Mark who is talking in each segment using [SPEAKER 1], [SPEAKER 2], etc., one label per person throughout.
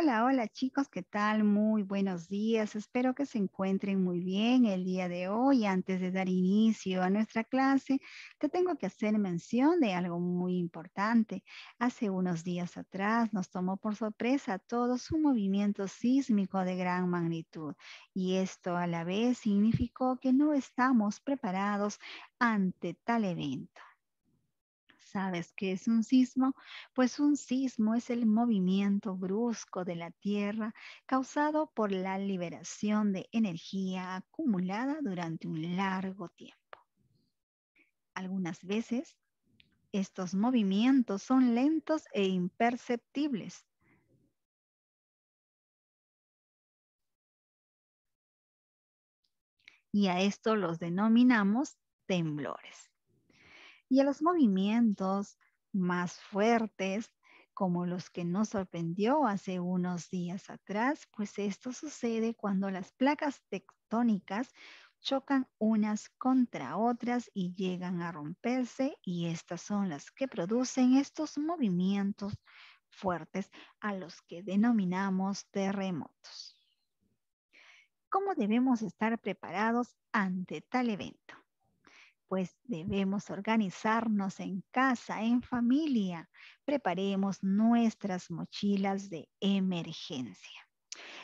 [SPEAKER 1] Hola, hola chicos, ¿qué tal? Muy buenos días. Espero que se encuentren muy bien el día de hoy. Antes de dar inicio a nuestra clase, te tengo que hacer mención de algo muy importante. Hace unos días atrás nos tomó por sorpresa a todos un movimiento sísmico de gran magnitud y esto a la vez significó que no estamos preparados ante tal evento sabes qué es un sismo? Pues un sismo es el movimiento brusco de la Tierra causado por la liberación de energía acumulada durante un largo tiempo. Algunas veces, estos movimientos son lentos e imperceptibles. Y a esto los denominamos temblores y a los movimientos más fuertes como los que nos sorprendió hace unos días atrás, pues esto sucede cuando las placas tectónicas chocan unas contra otras y llegan a romperse y estas son las que producen estos movimientos fuertes a los que denominamos terremotos. ¿Cómo debemos estar preparados ante tal evento? pues debemos organizarnos en casa, en familia. Preparemos nuestras mochilas de emergencia.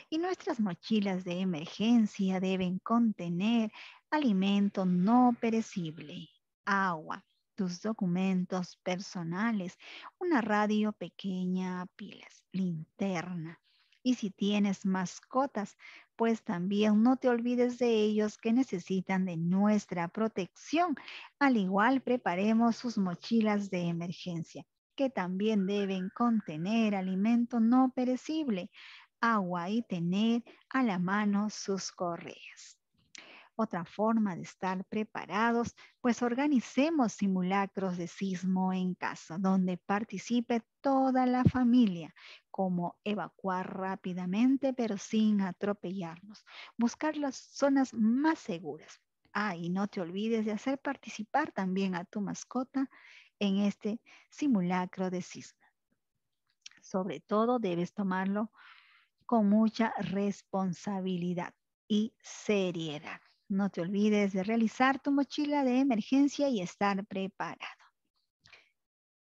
[SPEAKER 1] Y nuestras mochilas de emergencia deben contener alimento no perecible, agua, tus documentos personales, una radio pequeña pilas, linterna. Y si tienes mascotas, pues también no te olvides de ellos que necesitan de nuestra protección. Al igual, preparemos sus mochilas de emergencia, que también deben contener alimento no perecible, agua y tener a la mano sus correas. Otra forma de estar preparados, pues organicemos simulacros de sismo en casa, donde participe toda la familia, como evacuar rápidamente pero sin atropellarnos, buscar las zonas más seguras. Ah, y no te olvides de hacer participar también a tu mascota en este simulacro de sismo. Sobre todo debes tomarlo con mucha responsabilidad y seriedad. No te olvides de realizar tu mochila de emergencia y estar preparado.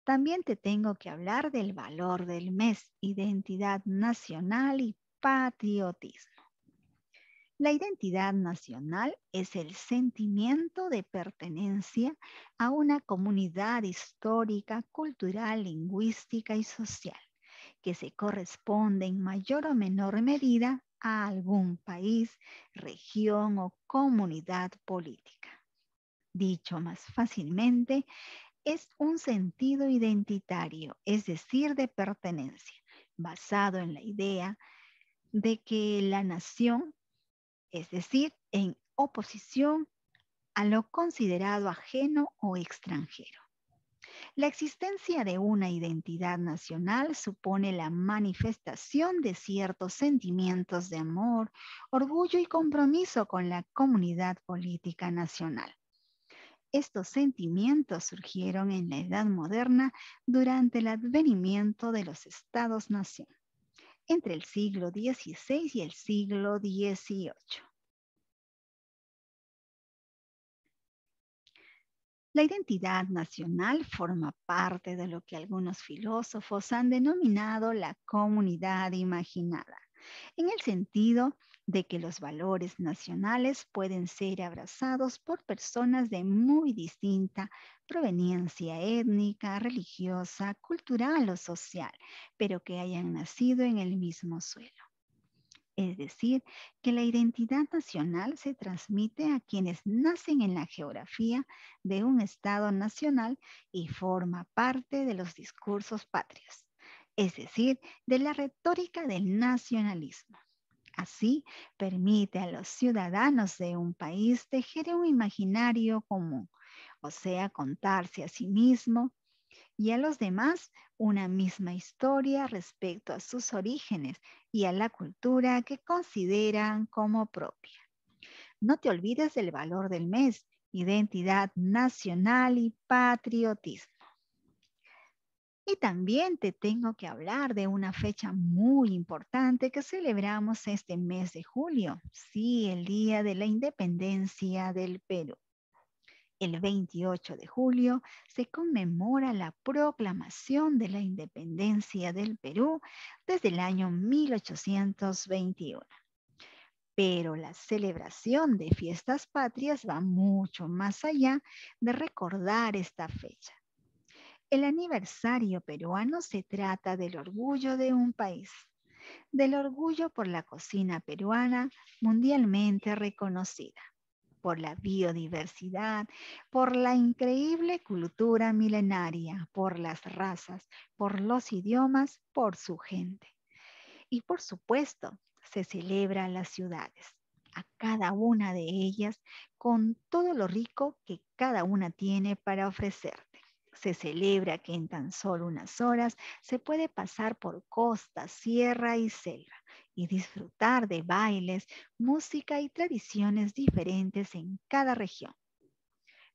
[SPEAKER 1] También te tengo que hablar del valor del mes, identidad nacional y patriotismo. La identidad nacional es el sentimiento de pertenencia a una comunidad histórica, cultural, lingüística y social, que se corresponde en mayor o menor medida a algún país, región o comunidad política. Dicho más fácilmente, es un sentido identitario, es decir, de pertenencia, basado en la idea de que la nación, es decir, en oposición a lo considerado ajeno o extranjero. La existencia de una identidad nacional supone la manifestación de ciertos sentimientos de amor, orgullo y compromiso con la comunidad política nacional. Estos sentimientos surgieron en la Edad Moderna durante el advenimiento de los estados-nación, entre el siglo XVI y el siglo XVIII. La identidad nacional forma parte de lo que algunos filósofos han denominado la comunidad imaginada, en el sentido de que los valores nacionales pueden ser abrazados por personas de muy distinta proveniencia étnica, religiosa, cultural o social, pero que hayan nacido en el mismo suelo es decir, que la identidad nacional se transmite a quienes nacen en la geografía de un Estado nacional y forma parte de los discursos patrios, es decir, de la retórica del nacionalismo. Así, permite a los ciudadanos de un país tejer un imaginario común, o sea, contarse a sí mismo, y a los demás una misma historia respecto a sus orígenes y a la cultura que consideran como propia. No te olvides del valor del mes, identidad nacional y patriotismo. Y también te tengo que hablar de una fecha muy importante que celebramos este mes de julio, sí, el Día de la Independencia del Perú. El 28 de julio se conmemora la proclamación de la independencia del Perú desde el año 1821. Pero la celebración de fiestas patrias va mucho más allá de recordar esta fecha. El aniversario peruano se trata del orgullo de un país, del orgullo por la cocina peruana mundialmente reconocida por la biodiversidad, por la increíble cultura milenaria, por las razas, por los idiomas, por su gente. Y por supuesto, se celebra las ciudades, a cada una de ellas con todo lo rico que cada una tiene para ofrecerte. Se celebra que en tan solo unas horas se puede pasar por costa, sierra y selva y disfrutar de bailes, música y tradiciones diferentes en cada región.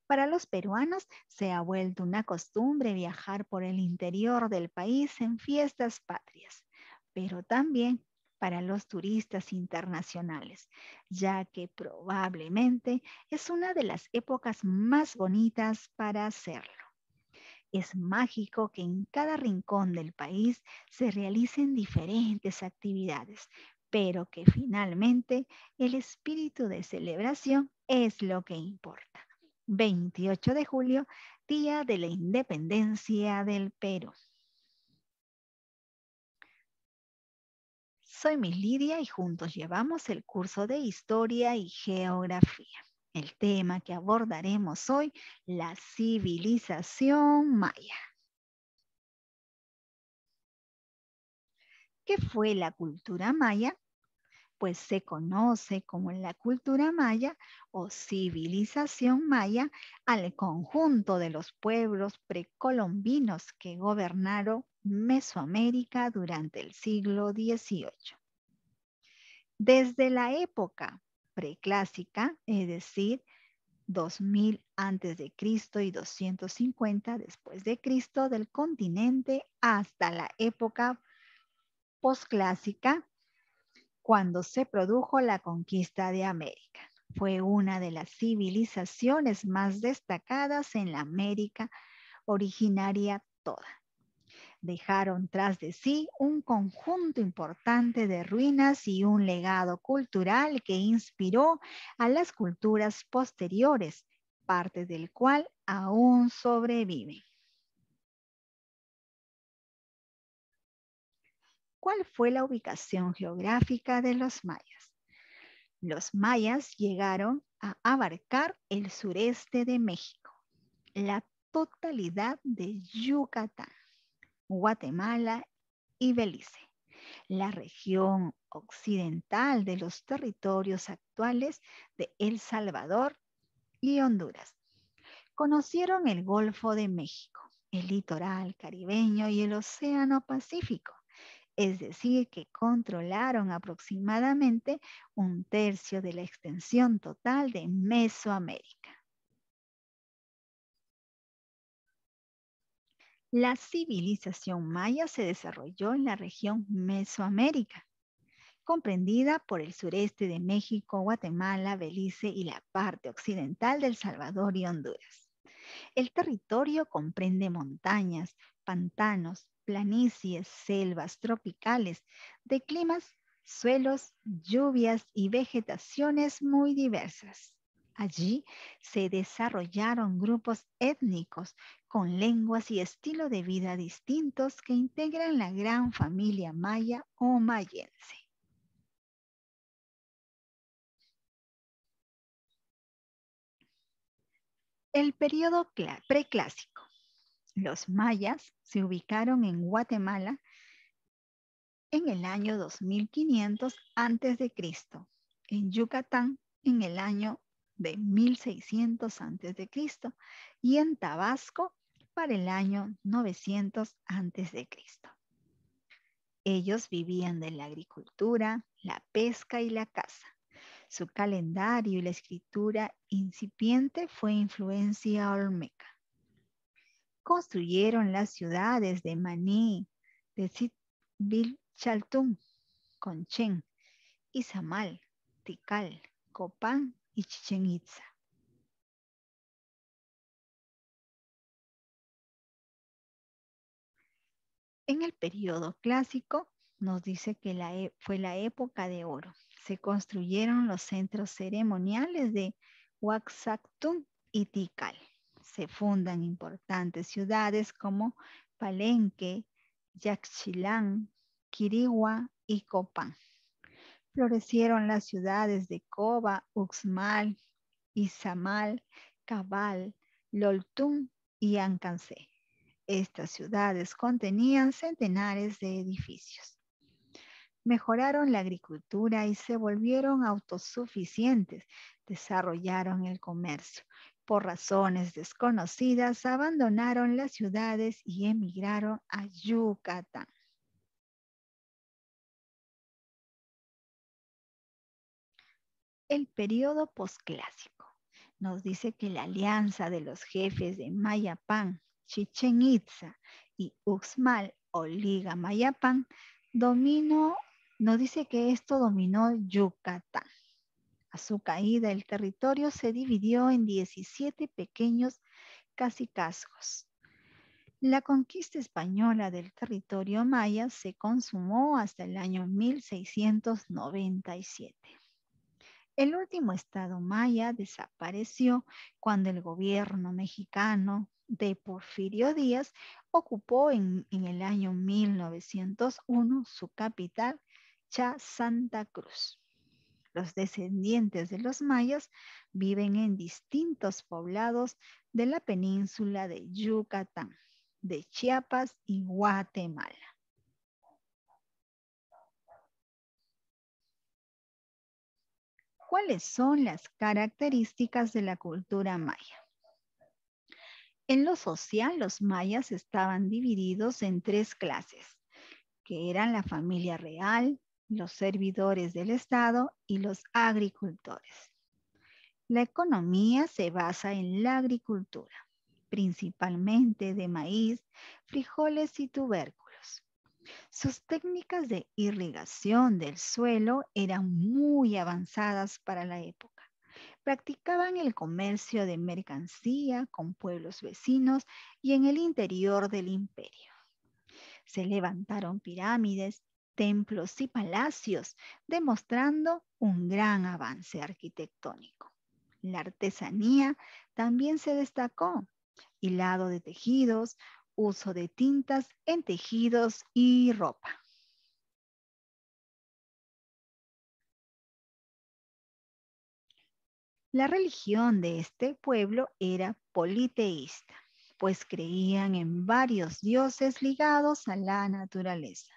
[SPEAKER 1] Para los peruanos se ha vuelto una costumbre viajar por el interior del país en fiestas patrias, pero también para los turistas internacionales, ya que probablemente es una de las épocas más bonitas para hacerlo. Es mágico que en cada rincón del país se realicen diferentes actividades, pero que finalmente el espíritu de celebración es lo que importa. 28 de julio, Día de la Independencia del Perú. Soy Miss Lidia y juntos llevamos el curso de Historia y Geografía el tema que abordaremos hoy, la civilización maya. ¿Qué fue la cultura maya? Pues se conoce como la cultura maya o civilización maya al conjunto de los pueblos precolombinos que gobernaron Mesoamérica durante el siglo XVIII. Desde la época preclásica, es decir, 2000 antes de Cristo y 250 después de Cristo del continente hasta la época posclásica cuando se produjo la conquista de América. Fue una de las civilizaciones más destacadas en la América originaria toda dejaron tras de sí un conjunto importante de ruinas y un legado cultural que inspiró a las culturas posteriores, parte del cual aún sobrevive. ¿Cuál fue la ubicación geográfica de los mayas? Los mayas llegaron a abarcar el sureste de México, la totalidad de Yucatán Guatemala y Belice. La región occidental de los territorios actuales de El Salvador y Honduras. Conocieron el Golfo de México, el litoral caribeño y el Océano Pacífico, es decir, que controlaron aproximadamente un tercio de la extensión total de Mesoamérica. La civilización maya se desarrolló en la región Mesoamérica, comprendida por el sureste de México, Guatemala, Belice y la parte occidental del Salvador y Honduras. El territorio comprende montañas, pantanos, planicies, selvas tropicales, de climas, suelos, lluvias y vegetaciones muy diversas. Allí se desarrollaron grupos étnicos con lenguas y estilo de vida distintos que integran la gran familia maya o mayense. El periodo preclásico. Los mayas se ubicaron en Guatemala en el año 2500 a.C., en Yucatán en el año de 1600 a.C. y en Tabasco para el año 900 Cristo. Ellos vivían de la agricultura, la pesca y la caza. Su calendario y la escritura incipiente fue influencia olmeca. Construyeron las ciudades de Maní, de Chaltum, Conchen, Izamal, Tikal, Copán y Chichen Itza. En el periodo clásico nos dice que e, fue la época de oro. Se construyeron los centros ceremoniales de Huaxactún y Tikal. Se fundan importantes ciudades como Palenque, Yaxchilán, Quirigua y Copán. Florecieron las ciudades de Coba, Uxmal, Izamal, Cabal, Loltún y Ancancé. Estas ciudades contenían centenares de edificios. Mejoraron la agricultura y se volvieron autosuficientes. Desarrollaron el comercio. Por razones desconocidas, abandonaron las ciudades y emigraron a Yucatán. El periodo posclásico nos dice que la alianza de los jefes de Mayapán Chichen Itza y Uxmal o Liga Mayapan, dominó, nos dice que esto dominó Yucatán. A su caída, el territorio se dividió en 17 pequeños cacicazgos. La conquista española del territorio maya se consumó hasta el año 1697. El último estado maya desapareció cuando el gobierno mexicano de Porfirio Díaz, ocupó en, el año 1901 su capital, Cha Santa Cruz. Los descendientes de los mayas viven en distintos poblados de la península de Yucatán, de Chiapas y Guatemala. ¿Cuáles son las características de la cultura maya? En lo social, los mayas estaban divididos en tres clases, que eran la familia real, los servidores del Estado y los agricultores. La economía se basa en la agricultura, principalmente de maíz, frijoles y tubérculos. Sus técnicas de irrigación del suelo eran muy avanzadas para la época practicaban el comercio de mercancía con pueblos vecinos y en el interior del imperio. Se levantaron pirámides, templos y palacios, demostrando un gran avance arquitectónico. La artesanía también se destacó, hilado de tejidos, uso de tintas en tejidos y ropa. La religión de este pueblo era politeísta, pues creían en varios dioses ligados a la naturaleza.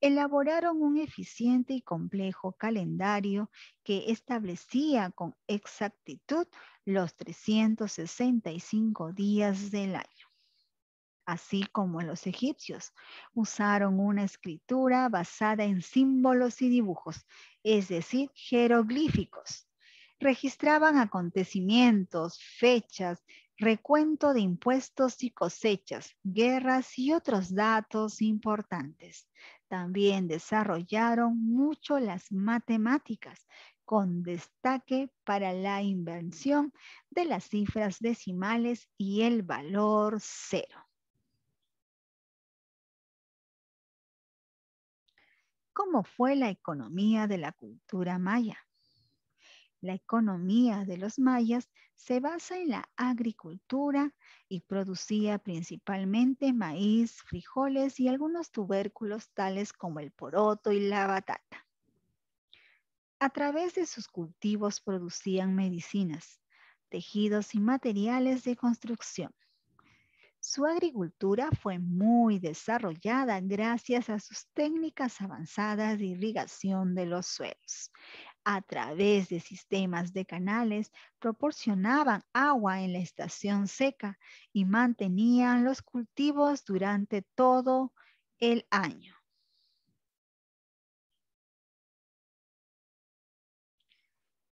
[SPEAKER 1] Elaboraron un eficiente y complejo calendario que establecía con exactitud los 365 días del año. Así como los egipcios usaron una escritura basada en símbolos y dibujos, es decir, jeroglíficos, registraban acontecimientos, fechas, recuento de impuestos y cosechas, guerras y otros datos importantes. También desarrollaron mucho las matemáticas, con destaque para la invención de las cifras decimales y el valor cero. ¿Cómo fue la economía de la cultura maya? La economía de los mayas se basa en la agricultura y producía principalmente maíz, frijoles y algunos tubérculos tales como el poroto y la batata. A través de sus cultivos producían medicinas, tejidos y materiales de construcción. Su agricultura fue muy desarrollada gracias a sus técnicas avanzadas de irrigación de los suelos, a través de sistemas de canales proporcionaban agua en la estación seca y mantenían los cultivos durante todo el año.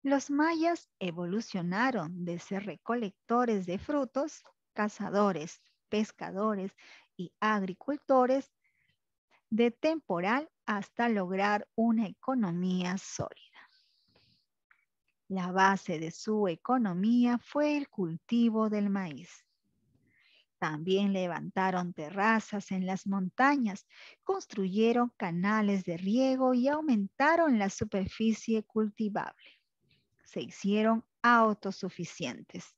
[SPEAKER 1] Los mayas evolucionaron de ser recolectores de frutos, cazadores, pescadores y agricultores de temporal hasta lograr una economía sólida. La base de su economía fue el cultivo del maíz. También levantaron terrazas en las montañas, construyeron canales de riego y aumentaron la superficie cultivable. Se hicieron autosuficientes.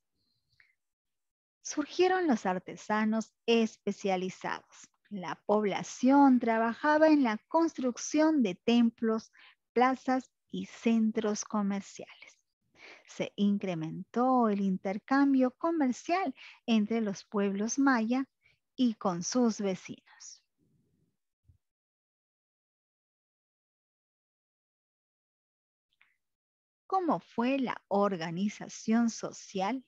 [SPEAKER 1] Surgieron los artesanos especializados. La población trabajaba en la construcción de templos, plazas y centros comerciales se incrementó el intercambio comercial entre los pueblos maya y con sus vecinos. ¿Cómo fue la organización social?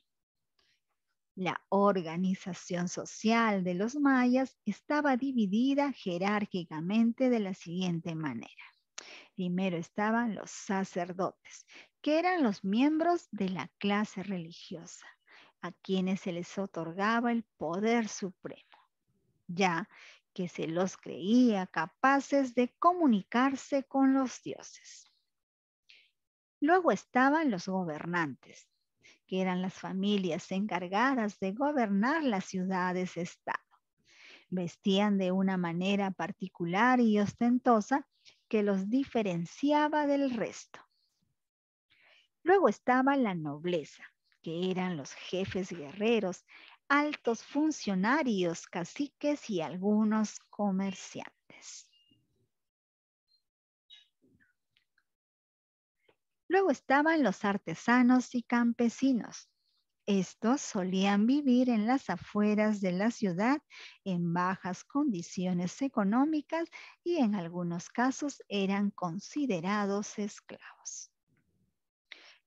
[SPEAKER 1] La organización social de los mayas estaba dividida jerárquicamente de la siguiente manera. Primero estaban los sacerdotes, que eran los miembros de la clase religiosa, a quienes se les otorgaba el poder supremo, ya que se los creía capaces de comunicarse con los dioses. Luego estaban los gobernantes, que eran las familias encargadas de gobernar las ciudades-estado. Vestían de una manera particular y ostentosa que los diferenciaba del resto Luego estaba la nobleza, que eran los jefes guerreros, altos funcionarios, caciques y algunos comerciantes. Luego estaban los artesanos y campesinos. Estos solían vivir en las afueras de la ciudad en bajas condiciones económicas y en algunos casos eran considerados esclavos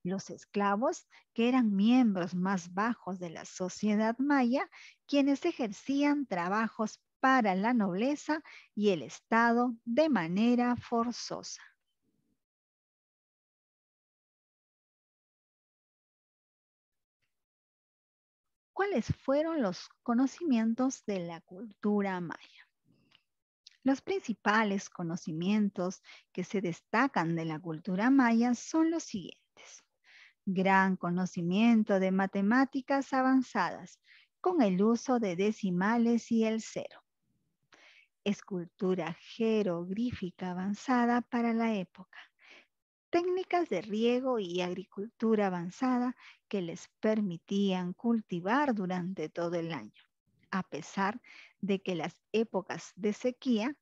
[SPEAKER 1] los esclavos, que eran miembros más bajos de la sociedad maya, quienes ejercían trabajos para la nobleza y el Estado de manera forzosa. ¿Cuáles fueron los conocimientos de la cultura maya? Los principales conocimientos que se destacan de la cultura maya son los siguientes gran conocimiento de matemáticas avanzadas con el uso de decimales y el cero. Escultura jeroglífica avanzada para la época. Técnicas de riego y agricultura avanzada que les permitían cultivar durante todo el año, a pesar de que las épocas de sequía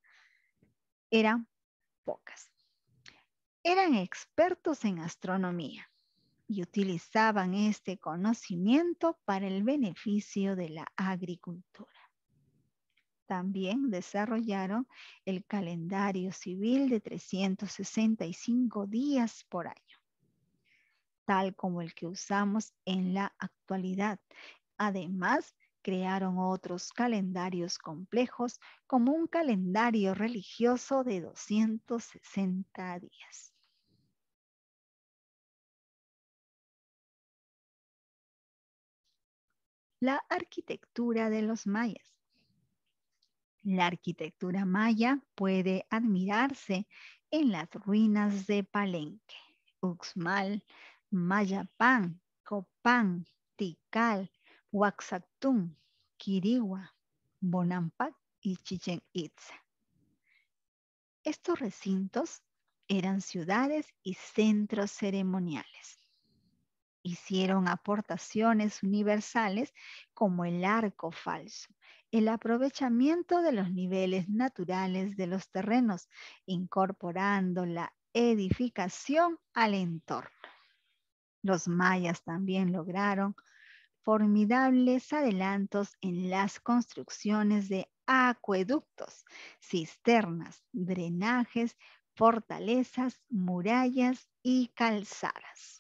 [SPEAKER 1] eran pocas. Eran expertos en astronomía y utilizaban este conocimiento para el beneficio de la agricultura. También desarrollaron el calendario civil de 365 días por año, tal como el que usamos en la actualidad. Además, crearon otros calendarios complejos como un calendario religioso de 260 días. la arquitectura de los mayas. La arquitectura maya puede admirarse en las ruinas de Palenque, Uxmal, Mayapán, Copán, Tikal, Huaxactún, Quirigua, Bonampak y Chichen Itza. Estos recintos eran ciudades y centros ceremoniales hicieron aportaciones universales como el arco falso, el aprovechamiento de los niveles naturales de los terrenos, incorporando la edificación al entorno. Los mayas también lograron formidables adelantos en las construcciones de acueductos, cisternas, drenajes, fortalezas, murallas y calzadas.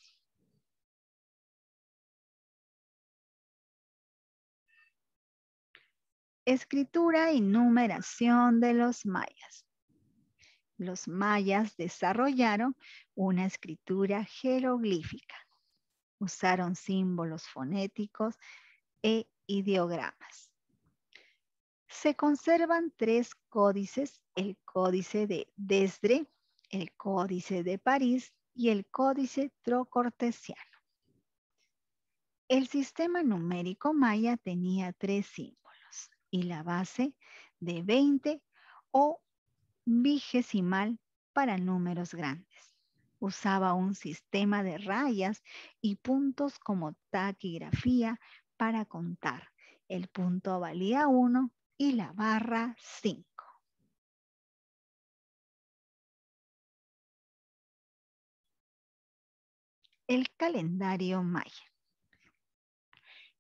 [SPEAKER 1] Escritura y numeración de los mayas. Los mayas desarrollaron una escritura jeroglífica. Usaron símbolos fonéticos e ideogramas. Se conservan tres códices, el códice de Desdre, el códice de París y el códice trocortesiano. El sistema numérico maya tenía tres símbolos y la base de 20 o vigesimal para números grandes. Usaba un sistema de rayas y puntos como taquigrafía para contar. El punto valía 1 y la barra 5. El calendario maya.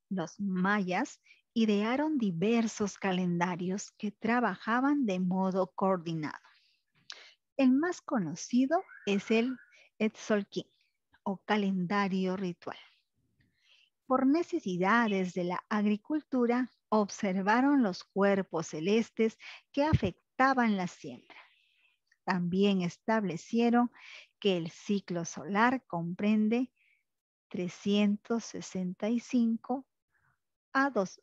[SPEAKER 1] Los mayas idearon diversos calendarios que trabajaban de modo coordinado. El más conocido es el Etzolkin o calendario ritual. Por necesidades de la agricultura, observaron los cuerpos celestes que afectaban la siembra. También establecieron que el ciclo solar comprende 365 a dos,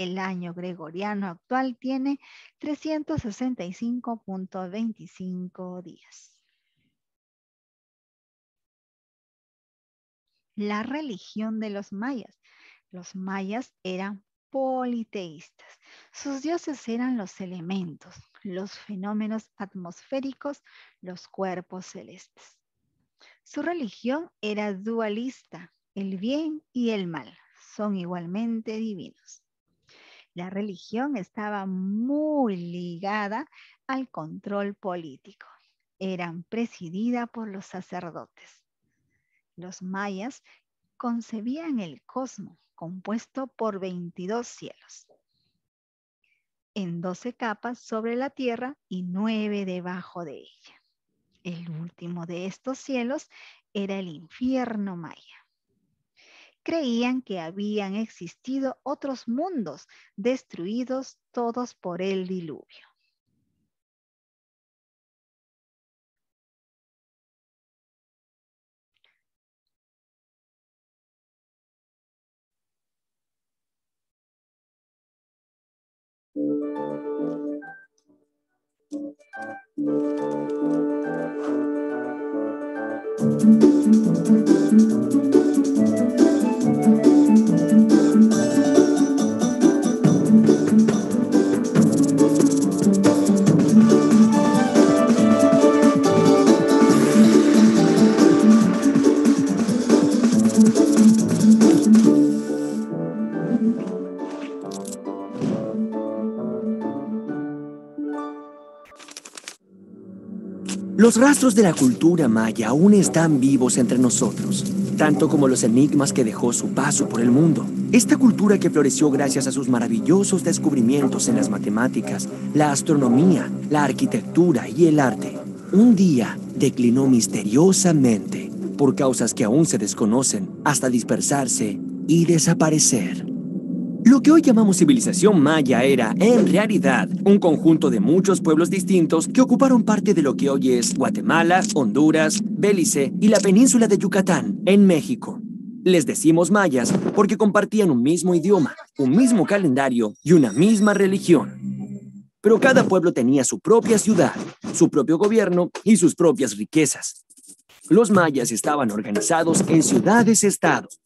[SPEAKER 1] El año gregoriano actual tiene 365.25 días. La religión de los mayas. Los mayas eran politeístas. Sus dioses eran los elementos, los fenómenos atmosféricos, los cuerpos celestes. Su religión era dualista, el bien y el mal son igualmente divinos. La religión estaba muy ligada al control político. Eran presidida por los sacerdotes. Los mayas concebían el cosmos compuesto por 22 cielos, en 12 capas sobre la tierra y 9 debajo de ella. El último de estos cielos era el infierno maya creían que habían existido otros mundos destruidos todos por el diluvio.
[SPEAKER 2] Los rastros de la cultura maya aún están vivos entre nosotros, tanto como los enigmas que dejó su paso por el mundo. Esta cultura que floreció gracias a sus maravillosos descubrimientos en las matemáticas, la astronomía, la arquitectura y el arte, un día declinó misteriosamente por causas que aún se desconocen hasta dispersarse y desaparecer. Lo que hoy llamamos civilización maya era, en realidad, un conjunto de muchos pueblos distintos que ocuparon parte de lo que hoy es Guatemala, Honduras, Belice y la península de Yucatán, en México. Les decimos mayas porque compartían un mismo idioma, un mismo calendario y una misma religión. Pero cada pueblo tenía su propia ciudad, su propio gobierno y sus propias riquezas. Los mayas estaban organizados en ciudades estados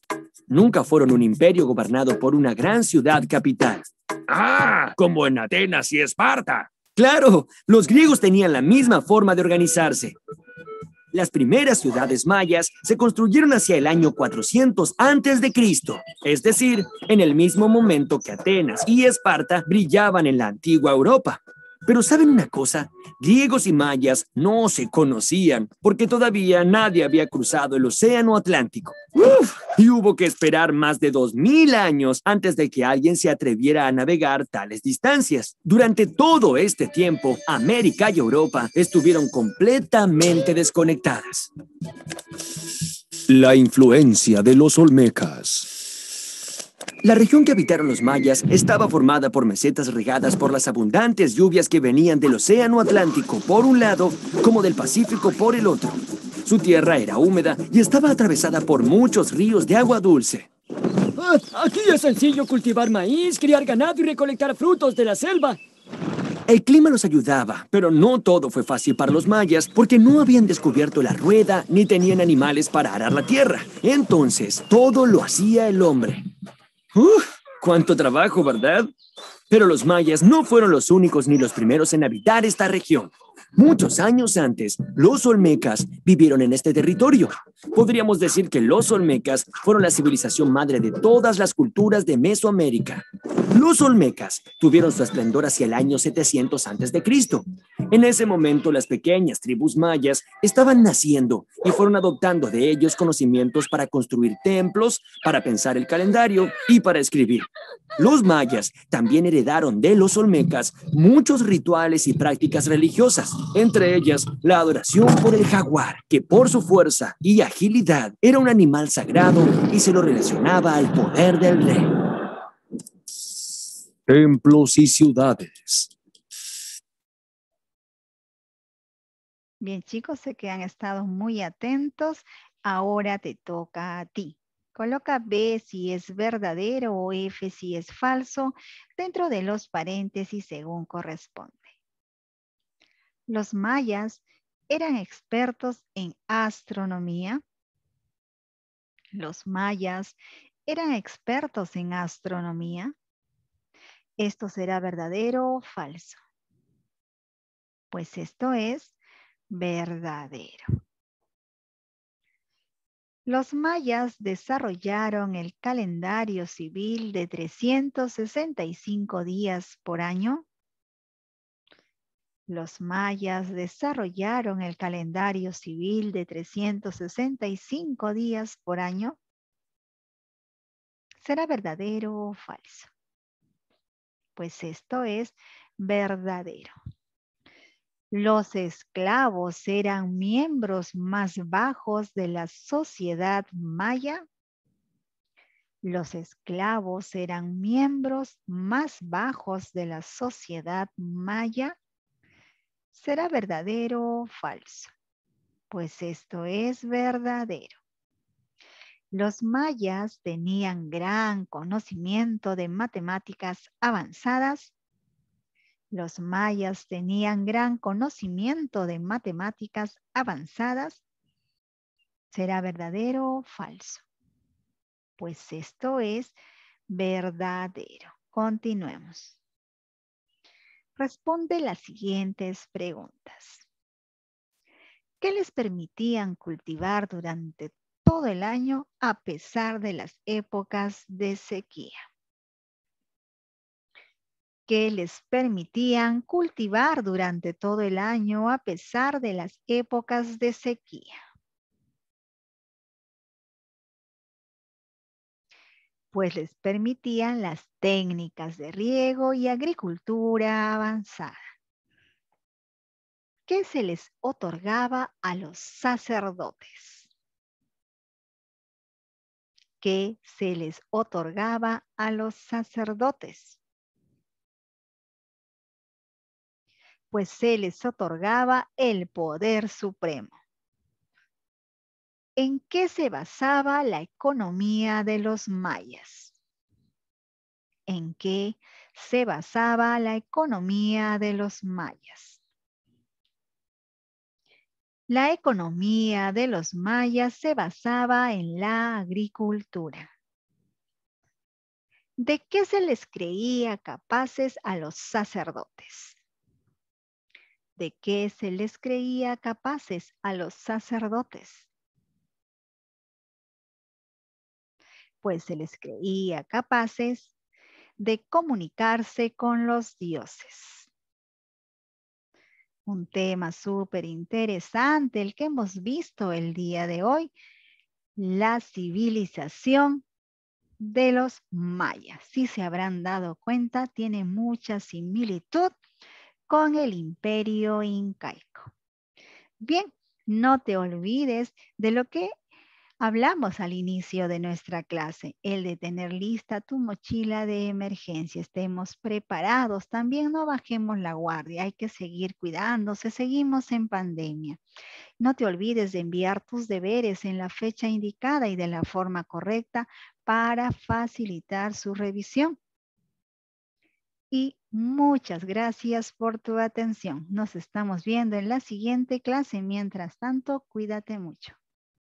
[SPEAKER 2] nunca fueron un imperio gobernado por una gran ciudad capital. Ah, como en Atenas y Esparta. Claro, los griegos tenían la misma forma de organizarse. Las primeras ciudades mayas se construyeron hacia el año 400 antes de Cristo, es decir, en el mismo momento que Atenas y Esparta brillaban en la antigua Europa. Pero ¿saben una cosa? Griegos y mayas no se conocían porque todavía nadie había cruzado el Océano Atlántico. y hubo que esperar más de 2.000 años antes de que alguien se atreviera a navegar tales distancias. Durante todo este tiempo, América y Europa estuvieron completamente desconectadas. La influencia de los Olmecas. La región que habitaron los mayas estaba formada por mesetas regadas por las abundantes lluvias que venían del Océano Atlántico por un lado como del Pacífico por el otro. Su tierra era húmeda y estaba atravesada por muchos ríos de agua dulce. aquí es sencillo cultivar maíz, criar ganado y recolectar frutos de la selva. El clima los ayudaba, pero no todo fue fácil para los mayas porque no habían descubierto la rueda ni tenían animales para arar la tierra. Entonces, todo lo hacía el hombre. Uf, cuánto trabajo, ¿verdad? Pero los mayas no fueron los únicos ni los primeros en habitar esta región. Muchos años antes, los olmecas vivieron en este territorio. Podríamos decir que los olmecas fueron la civilización madre de todas las culturas de Mesoamérica. Los olmecas tuvieron su esplendor hacia el año 700 a.C. En ese momento las pequeñas tribus mayas estaban naciendo y fueron adoptando de ellos conocimientos para construir templos, para pensar el calendario y para escribir. Los mayas también heredaron de los olmecas muchos rituales y prácticas religiosas, entre ellas la adoración por el jaguar, que por su fuerza y agilidad era un animal sagrado y se lo relacionaba al poder del rey. Templos y ciudades.
[SPEAKER 1] Bien chicos, sé que han estado muy atentos. Ahora te toca a ti. Coloca B si es verdadero o F si es falso dentro de los paréntesis según corresponde. Los mayas eran expertos en astronomía. Los mayas eran expertos en astronomía. ¿Esto será verdadero o falso? Pues esto es verdadero. Los mayas desarrollaron el calendario civil de 365 días por año. Los mayas desarrollaron el calendario civil de 365 días por año. ¿Será verdadero o falso? Pues esto es verdadero. Los esclavos eran miembros más bajos de la sociedad maya. Los esclavos eran miembros más bajos de la sociedad maya. ¿Será verdadero o falso? Pues esto es verdadero. Los mayas tenían gran conocimiento de matemáticas avanzadas los mayas tenían gran conocimiento de matemáticas avanzadas. ¿Será verdadero o falso? Pues esto es verdadero. Continuemos. Responde las siguientes preguntas. ¿Qué les permitían cultivar durante todo el año a pesar de las épocas de sequía? que les permitían cultivar durante todo el año a pesar de las épocas de sequía. pues les permitían las técnicas de riego y agricultura avanzada ¿Qué se les otorgaba a los sacerdotes, ¿Qué se les otorgaba a los sacerdotes. pues se les otorgaba el poder supremo. ¿En qué se basaba la economía de los mayas? ¿En qué se basaba la economía de los mayas? La economía de los mayas se basaba en la agricultura. ¿De qué se les creía capaces a los sacerdotes? de qué se les creía capaces a los sacerdotes. Pues se les creía capaces de comunicarse con los dioses. Un tema súper interesante el que hemos visto el día de hoy, la civilización de los mayas. Si se habrán dado cuenta, tiene mucha similitud con el imperio incaico. Bien, no te olvides de lo que hablamos al inicio de nuestra clase, el de tener lista tu mochila de emergencia. Estemos preparados, también no bajemos la guardia, hay que seguir cuidándose, seguimos en pandemia. No te olvides de enviar tus deberes en la fecha indicada y de la forma correcta para facilitar su revisión. Y Muchas gracias por tu atención. Nos estamos viendo en la siguiente clase. Mientras tanto, cuídate mucho.